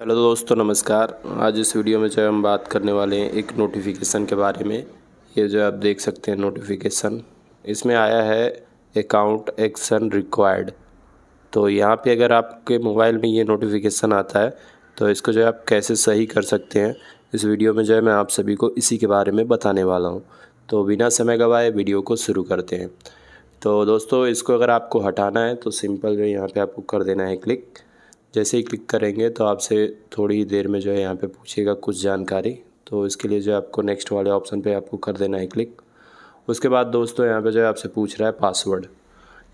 hello दोस्तों नमस्कार आज इस वीडियो में जो है हम बात करने वाले हैं एक नोटिफिकेशन के बारे में ये जो आप देख सकते हैं नोटिफिकेशन इसमें आया है अकाउंट एक्शन रिक्वायर्ड तो यहाँ पे अगर आपके मोबाइल में ये नोटिफिकेशन आता है तो इसको जो है आप कैसे सही कर सकते हैं इस वीडियो में जो है मैं आप सभी को इसी के बारे में बताने वाला हूँ तो बिना समय गवाए वीडियो को शुरू करते हैं तो दोस्तों इसको अगर आपको हटाना है तो सिंपल जो यहाँ पर आपको कर देना है क्लिक जैसे ही क्लिक करेंगे तो आपसे थोड़ी ही देर में जो है यहाँ पे पूछेगा कुछ जानकारी तो इसके लिए जो है आपको नेक्स्ट वाले ऑप्शन पे आपको कर देना है क्लिक उसके बाद दोस्तों यहाँ पे जो है आपसे पूछ रहा है पासवर्ड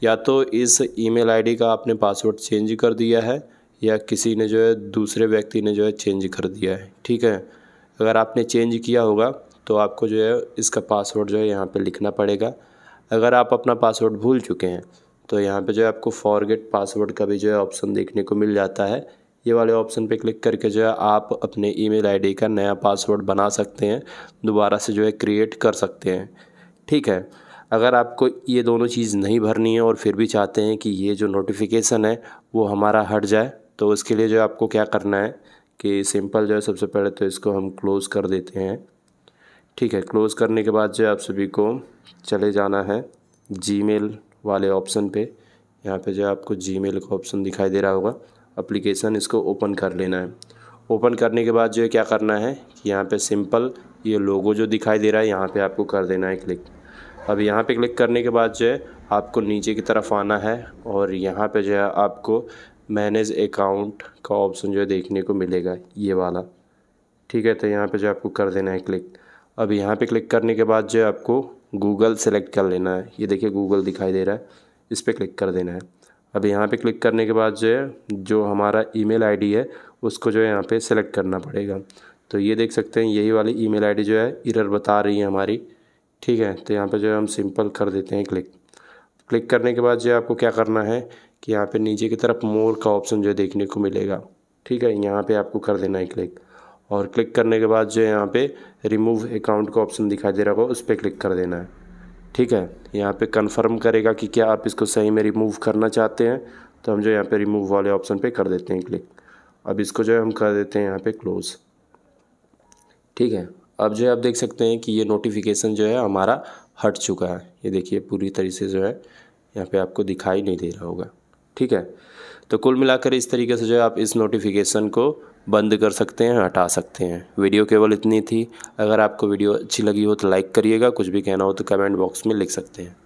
या तो इस ईमेल आईडी का आपने पासवर्ड चेंज कर दिया है या किसी ने जो है दूसरे व्यक्ति ने जो है चेंज कर दिया है ठीक है अगर आपने चेंज किया होगा तो आपको जो है इसका पासवर्ड जो है यहाँ पर लिखना पड़ेगा अगर आप अपना पासवर्ड भूल चुके हैं तो यहाँ पे जो है आपको फॉरगेट पासवर्ड का भी जो है ऑप्शन देखने को मिल जाता है ये वाले ऑप्शन पे क्लिक करके जो है आप अपने ईमेल आईडी का नया पासवर्ड बना सकते हैं दोबारा से जो है क्रिएट कर सकते हैं ठीक है अगर आपको ये दोनों चीज़ नहीं भरनी है और फिर भी चाहते हैं कि ये जो नोटिफिकेशन है वो हमारा हट जाए तो उसके लिए जो आपको क्या करना है कि सिंपल जो है सबसे पहले तो इसको हम क्लोज़ कर देते हैं ठीक है क्लोज़ करने के बाद जो है आप सभी को चले जाना है जी वाले ऑप्शन पे यहाँ पे जो है आपको जी का ऑप्शन दिखाई दे रहा होगा अप्लीकेशन इसको ओपन कर लेना है ओपन करने के बाद जो है क्या करना है कि यहाँ पे सिंपल ये लोगो जो दिखाई दे रहा है यहाँ पे आपको कर देना है क्लिक अब यहाँ पे क्लिक करने के बाद जो है आपको नीचे की तरफ आना है और यहाँ पे जो है आपको मैनेज अकाउंट का ऑप्शन जो है देखने को मिलेगा ये वाला ठीक है तो यहाँ पे जो आपको कर देना है क्लिक अब यहाँ पे क्लिक करने के बाद जो है आपको गूगल सेलेक्ट कर लेना है ये देखिए गूगल दिखाई दे रहा है इस पर क्लिक कर देना है अब यहाँ पे क्लिक करने के बाद जो है जो हमारा ईमेल आईडी है उसको जो है यहाँ पे सेलेक्ट करना पड़ेगा तो ये देख सकते हैं यही वाली ईमेल आईडी जो है इरर बता रही है हमारी ठीक है तो यहाँ पे जो है हम सिंपल कर देते हैं क्लिक क्लिक करने के बाद जो है आपको क्या करना है कि यहाँ पे नीचे की तरफ मोर का ऑप्शन जो है देखने को मिलेगा ठीक है यहाँ पर आपको कर देना है क्लिक और क्लिक करने के बाद जो है यहाँ पे रिमूव अकाउंट का ऑप्शन दिखाई दे रहा होगा उस पर क्लिक कर देना है ठीक है यहाँ पे कंफर्म करेगा कि क्या आप इसको सही में रिमूव करना चाहते हैं तो हम जो यहाँ पे रिमूव वाले ऑप्शन पे कर देते हैं क्लिक अब इसको जो है हम कर देते हैं यहाँ पे क्लोज़ ठीक है अब जो है आप देख सकते हैं कि ये नोटिफिकेशन जो है हमारा हट चुका है ये देखिए पूरी तरीके से जो है यहाँ पर आपको दिखाई नहीं दे रहा होगा ठीक है तो कुल मिलाकर इस तरीके से जो है आप इस नोटिफिकेशन को बंद कर सकते हैं हटा सकते हैं वीडियो केवल इतनी थी अगर आपको वीडियो अच्छी लगी हो तो लाइक करिएगा कुछ भी कहना हो तो कमेंट बॉक्स में लिख सकते हैं